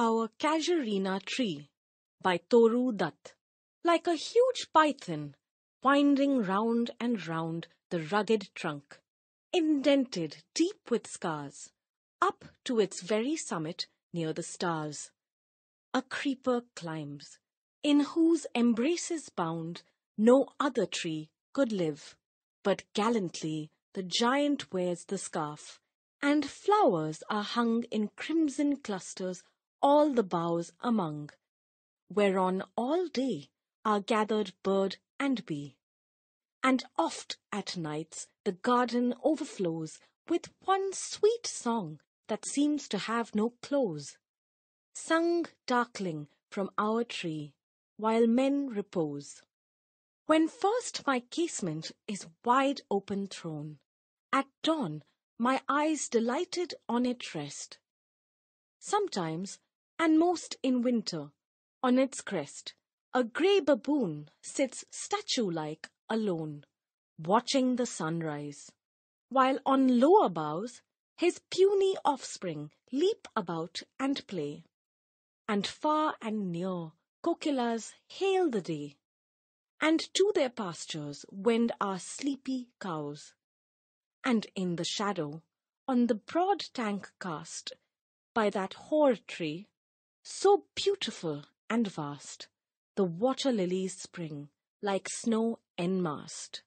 Our Casuarina Tree by Toru Dutt. Like a huge python, winding round and round the rugged trunk, indented deep with scars, up to its very summit near the stars. A creeper climbs, in whose embraces bound no other tree could live, but gallantly the giant wears the scarf, and flowers are hung in crimson clusters all the boughs among, whereon all day are gathered bird and bee. And oft at nights the garden overflows with one sweet song that seems to have no close, sung darkling from our tree while men repose. When first my casement is wide open thrown, at dawn my eyes delighted on it rest. Sometimes and most in winter. On its crest, a grey baboon sits statue like alone, watching the sunrise, while on lower boughs his puny offspring leap about and play. And far and near, kokilas hail the day, and to their pastures wend our sleepy cows. And in the shadow, on the broad tank cast by that hoar tree, so beautiful and vast, the water lilies spring like snow enmast.